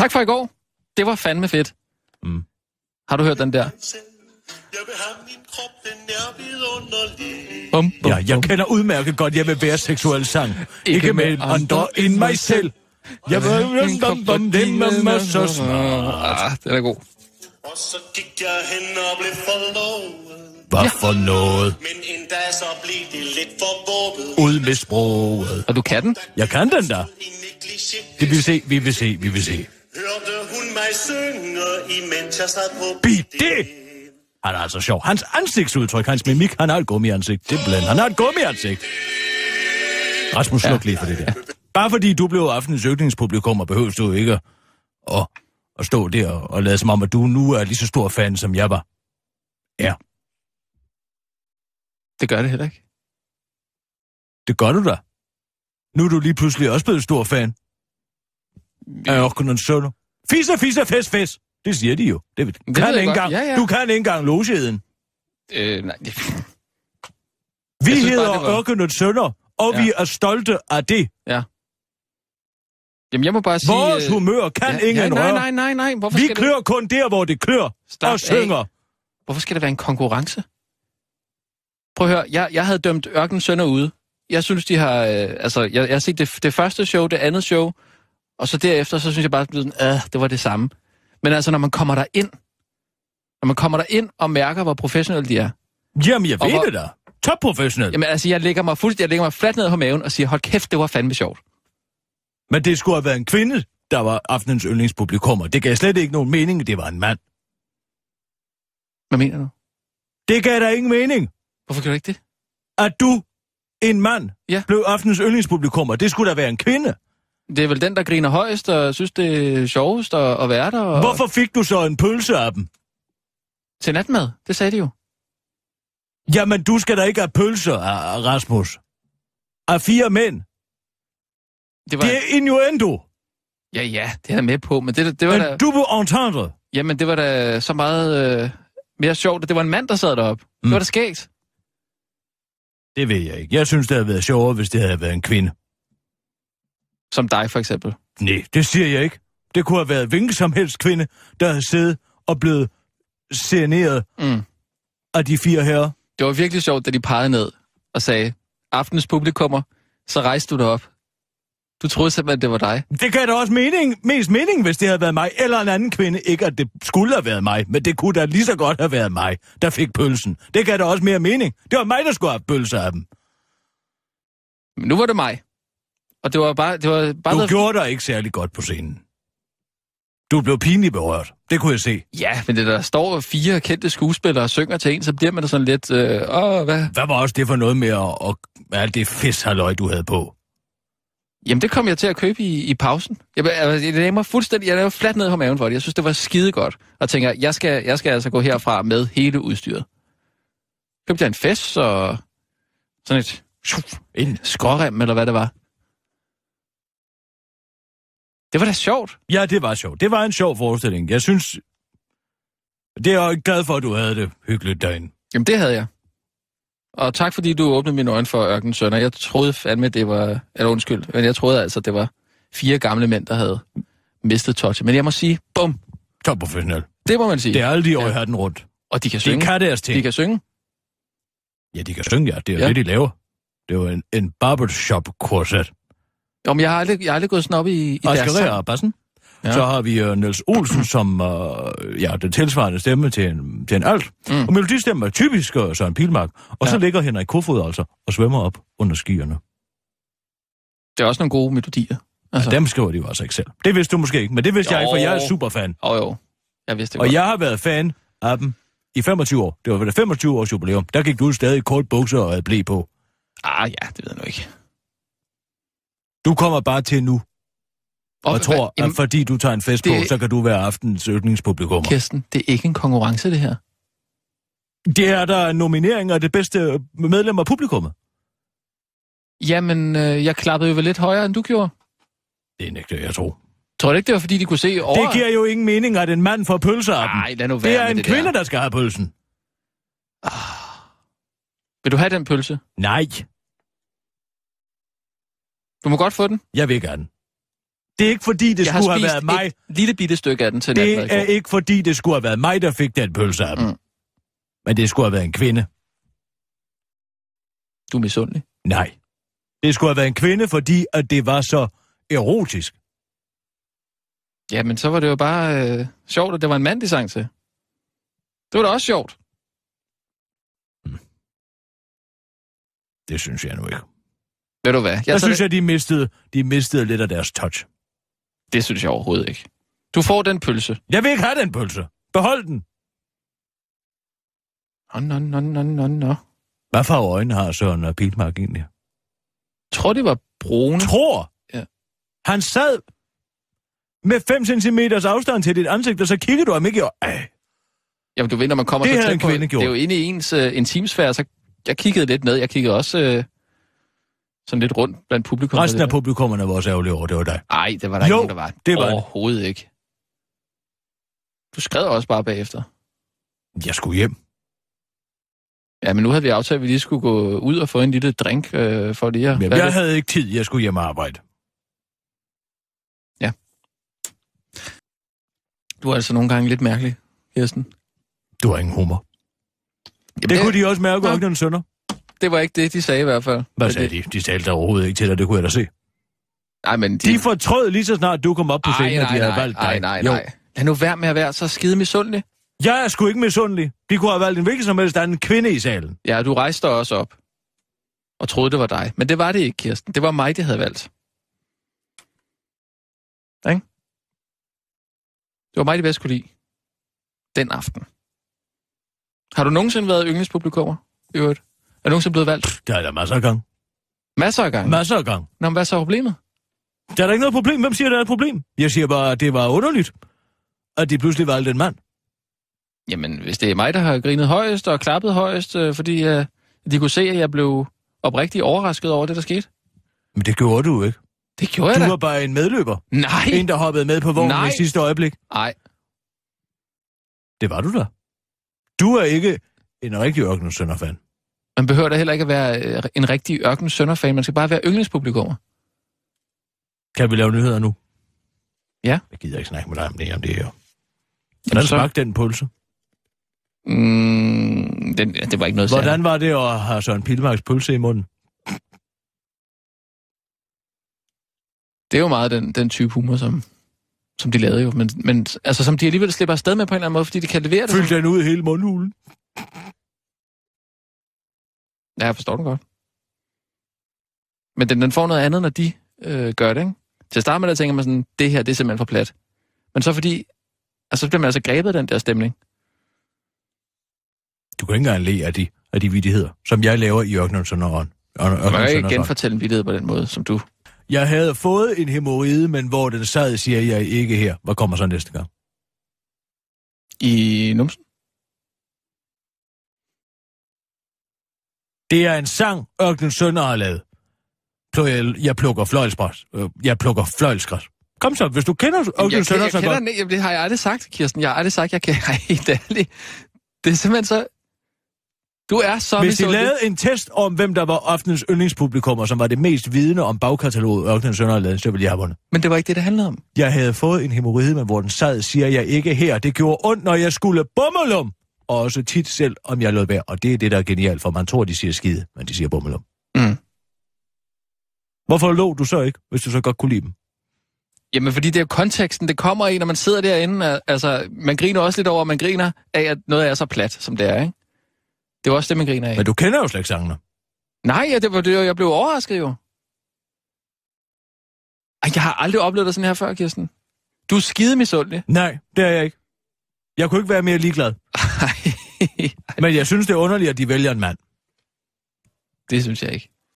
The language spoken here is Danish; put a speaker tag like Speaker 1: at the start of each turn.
Speaker 1: Tak for i går. Det var fandme fedt. Mm. Har du hørt den der? Bum, bum, ja, jeg kender udmærket godt, jeg vil være seksuel sang. Ikke, Ikke med andre end mig selv. Jeg vil min krop, den er med så snart. Ah, den er god. Og så gik jeg hen og blev forlovet. Hvad for noget? Men endda så blev det lidt for Ud med sproget. Og du kan den? Jeg kan den da. Det vil se, vi vil se, vi vil se. Hørte hun mig synge, imens jeg sad på bidé? Han er altså sjov. Hans ansigtsudtryk, hans mimik, han har et gummiansigt. Det er Han har et gummiansigt. Rasmus, sluk ja. lige for det der. Bare fordi du blev aftenens økningspublikum, og behøver du ikke at, at stå der og lade som om, at du nu er lige så stor fan, som jeg var. Ja. Det gør det heller ikke. Det gør du da. Nu er du lige pludselig også blevet stor fan. Er ørkenens sønner. Fisse, fisse, fes, fes. Det siger de jo. Det, det kan ikke engang, ja, ja. Du kan ikke engang logeheden. Øh, nej. Vi jeg hedder bare, var... Ørkenens sønder, og ja. vi er stolte af det. Ja. Jamen, jeg må bare sige... Vores øh... humør kan ja, ingen ja, nej, Nej, nej, nej. Hvorfor vi skal klør det... kun der, hvor det klør, Stop og synger. Af. Hvorfor skal der være en konkurrence? Prøv at høre, jeg, jeg havde dømt Ørken Sønder ude. Jeg synes, de har... Øh, altså, jeg, jeg har set det, det første show, det andet show. Og så derefter, så synes jeg bare, at ah, det var det samme. Men altså, når man kommer der ind, når man kommer der ind og mærker, hvor professionelle de er. Jamen, jeg ved hvor, det da. Topprofessionelt. Jamen altså, jeg lægger mig fuldstændig, jeg lægger mig fladt ned på maven og siger, hold kæft, det var fandme sjovt. Men det skulle have været en kvinde, der var aftenens yndlingspublikummer. Det gav slet ikke nogen mening, det var en mand. Hvad mener du? Det gav da ingen mening. Hvorfor gjorde du ikke det? At du, en mand, ja. blev aftenens yndlingspublikummer. Det skulle da være en kvinde. Det er vel den, der griner højst og synes, det er sjovest at, at være der. Og... Hvorfor fik du så en pølse af dem? Til natmad, det sagde de jo. Jamen, du skal da ikke have pølser, Rasmus. Af fire mænd. Det, var... det er innuendo. Ja, ja, det er jeg med på, men det, det var men da... du entendre. Jamen, det var da så meget øh, mere sjovt, at det var en mand, der sad deroppe. Mm. Det var mm. da skægt. Det ved jeg ikke. Jeg synes, det havde været sjovere, hvis det havde været en kvinde. Som dig for eksempel? Nej, det siger jeg ikke. Det kunne have været hvilken som helst kvinde, der havde siddet og blevet sereneret mm. af de fire herrer. Det var virkelig sjovt, da de pegede ned og sagde, aftenens publikummer, så rejste du dig op. Du troede simpelthen, det var dig. Det gav da også mening, mest mening, hvis det havde været mig eller en anden kvinde. Ikke at det skulle have været mig, men det kunne da lige så godt have været mig, der fik pølsen. Det gav da også mere mening. Det var mig, der skulle have pølser af dem. Men nu var det mig. Og det var bare... Det var bare du noget... gjorde dig ikke særlig godt på scenen. Du blev pinligt berørt. Det kunne jeg se. Ja, men det der står fire kendte skuespillere og synger til en, så bliver man da sådan lidt... Øh, åh, hvad? Hvad var også det for noget med at, at, at alt det halløj, du havde på? Jamen, det kom jeg til at købe i, i pausen. Jeg, jeg, jeg, jeg, fuldstændig, jeg lavede fladt ned på maven for det. Jeg synes, det var skide godt. Og tænker, jeg skal, jeg skal altså gå herfra med hele udstyret. Købte jeg en fest og sådan et en skrårem, eller hvad det var. Det var da sjovt. Ja, det var sjovt. Det var en sjov forestilling. Jeg synes... Det er jeg glad for, at du havde det hyggeligt derinde. Jamen, det havde jeg. Og tak, fordi du åbnede mine øjne for Ørken Sønder. Jeg troede fandme, det var... Eller undskyld, men jeg troede altså, det var fire gamle mænd, der havde mistet touch. Men jeg må sige, bum. Top professionel. Det må man sige. Det er alle de år, ja. den rundt. Og de kan synge. De kan deres ting. De kan synge. Ja, de kan synge, ja. Det er jo ja. det, de laver. Det er jo en, en barbershop-korset. Jo, men jeg har aldrig, jeg har aldrig gået sådan op i, i deres sang. Bassen. Ja. Så har vi uh, Niels Olsen, som uh, ja, den tilsvarende stemme til en, til en alt. Mm. Og melodistemmen er typisk uh, Søren Pilmark. Og ja. så ligger Henrik Kofod altså og svømmer op under skierne. Det er også nogle gode melodier. Altså. Ja, dem skriver de jo altså ikke selv. Det vidste du måske ikke, men det vidste jo. jeg ikke, for jeg er superfan. Jo, jo. Jeg vidste det Og godt. jeg har været fan af dem i 25 år. Det var ved det 25 års jubilæum. Der gik du stadig i kort bukser og havde blæ på. Ah ja, det ved jeg nu ikke. Du kommer bare til nu. Og, og tror, hvad, at fordi du tager en fest det, på, så kan du være aftenens yndlingspublikum. Kirsten, det er ikke en konkurrence, det her. Det er der en nominering af det bedste medlem af publikummet. Jamen, øh, jeg klappede jo lidt højere, end du gjorde. Det er nægter jeg tror. Tror du ikke, det var fordi, de kunne se over? Det giver jo ingen mening, at en mand får pølser af Nej, lad nu være Det er en det kvinde, der. der skal have pølsen. Ah. Vil du have den pølse? Nej. Du må godt få den. Jeg vil gerne. Det er ikke fordi, det jeg skulle have været mig. Et lille bitte stykke af den til Det er ikke fordi, det skulle have været mig, der fik den pølse af dem. Mm. Men det skulle have været en kvinde. Du er misundelig? Nej. Det skulle have været en kvinde, fordi at det var så erotisk. Jamen, så var det jo bare øh, sjovt, at det var en mand, de sang til. Det var da også sjovt. Mm. Det synes jeg nu ikke. Ved du hvad? Jeg der synes det. jeg, de mistede, de mistede lidt af deres touch. Det synes jeg overhovedet ikke. Du får den pølse. Jeg vil ikke have den pølse. Behold den. Nå, nå, nå, nå, nå, Hvad for øjne har Søren Pilmark egentlig? Jeg tror, det var brune. Tror? Ja. Han sad med 5 cm afstand til dit ansigt, og så kiggede du ham ikke og... Ej. Jamen, du ved, når man kommer det så tæt på... Det er jo inde i ens uh, intimsfære, så jeg kiggede lidt ned. Jeg kiggede også... Uh, sådan lidt rundt blandt publikum. Resten af publikummerne var også ærgerlige over, det var dig. Nej, det var der jo, ikke nogen, der var. det var Overhovedet ikke. Du skred også bare bagefter. Jeg skulle hjem. Ja, men nu havde vi aftalt, at vi lige skulle gå ud og få en lille drink øh, for lige at... Jamen, jeg havde ikke tid, jeg skulle hjem og arbejde. Ja. Du er altså nogle gange lidt mærkelig, Kirsten. Du har ingen humor. Jamen, det, det kunne de også mærke, ja. Ogden Sønder det var ikke det, de sagde i hvert fald. Hvad sagde de? De talte overhovedet ikke til dig, det kunne jeg da se. Nej, men de... de fortrød lige så snart du kom op på scenen, at de havde valgt dig. Nej, nej, nej. Jo. Lad nu være med at være så skide misundelig. Jeg er sgu ikke misundelig. De kunne have valgt en hvilken som helst anden kvinde i salen. Ja, du rejste også op og troede, det var dig. Men det var det ikke, Kirsten. Det var mig, de havde valgt. Ikke? Det var mig, de bedst kunne lide. Den aften. Har du nogensinde været yndlingspublikummer, i øvrigt? Er du nogensinde blevet valgt? Det der er der masser af gang. Masser af gang? Masser af gang. Nå, men hvad så er problemet? Der er da ikke noget problem. Hvem siger, der er et problem? Jeg siger bare, at det var underligt, at de pludselig valgte en mand. Jamen, hvis det er mig, der har grinet højest og klappet højest, øh, fordi øh, de kunne se, at jeg blev oprigtigt overrasket over det, der skete. Men det gjorde du ikke. Det gjorde du jeg Du var bare en medløber. Nej. En, der hoppede med på vognen Nej. i sidste øjeblik. Nej. Det var du da. Du er ikke en rigtig ørkensønderfan. Man behøver da heller ikke at være øh, en rigtig ørken sønderfan. Man skal bare være yndlingspublikummer. Kan vi lave nyheder nu? Ja. Jeg gider ikke snakke med dig om det, om det her. Hvordan så... smagte den pølse? Mm, den, det var ikke noget Hvordan særligt. var det at have Søren Pilmarks pølse i munden? Det er jo meget den, den type humor, som, som de lavede jo, men, men altså, som de alligevel slipper afsted med på en eller anden måde, fordi de kan levere det. Fyld den ud i hele mundhulen. Ja, jeg forstår den godt. Men den, den får noget andet, når de øh, gør det, ikke? Til at starte med, der tænker man sådan, det her, det er simpelthen for plat. Men så fordi, altså så bliver man altså grebet af den der stemning. Du kan ikke engang le af de, af de vidigheder, som jeg laver i Ørkenen Sønderånd. Man kan ikke genfortælle en vidighed på den måde, som du. Jeg havde fået en hemoride, men hvor den sad, siger jeg ikke her. Hvad kommer så næste gang? I numsen? Det er en sang, Ørkenens Sønder har lavet. Jeg plukker fløjlsgræs. Øh, jeg plukker fløjlsgræs. Kom så, hvis du kender Ørkenens Sønder så godt. Jeg det har jeg aldrig sagt, Kirsten. Jeg har aldrig sagt, jeg kan helt ærligt. Det er simpelthen så... Du er så... Hvis de lavede en test om, hvem der var aftenens yndlingspublikum, og som var det mest vidne om bagkataloget Ørken Sønder har lavet, så ville jeg have vundet. Men det var ikke det, det handlede om. Jeg havde fået en hemoride, men hvor den sad, siger jeg ikke her. Det gjorde ondt, når jeg skulle bummelum også tit selv, om jeg lod være. Og det er det, der er genialt, for man tror, de siger skide, men de siger bummelum. Mm. Hvorfor lå du så ikke, hvis du så godt kunne lide dem? Jamen, fordi det er konteksten, det kommer i, når man sidder derinde. Altså, man griner også lidt over, at man griner af, at noget er så plat, som det er, ikke? Det er også det, man griner af. Men du kender jo slet ikke sangene. Nej, ja, det var det, jeg blev overrasket jo. Ej, jeg har aldrig oplevet dig sådan her før, Kirsten. Du er skide misundelig. Nej, det er jeg ikke. Jeg kunne ikke være mere ligeglad. Men jeg synes, det er underligt, at de vælger en mand. Det synes jeg ikke.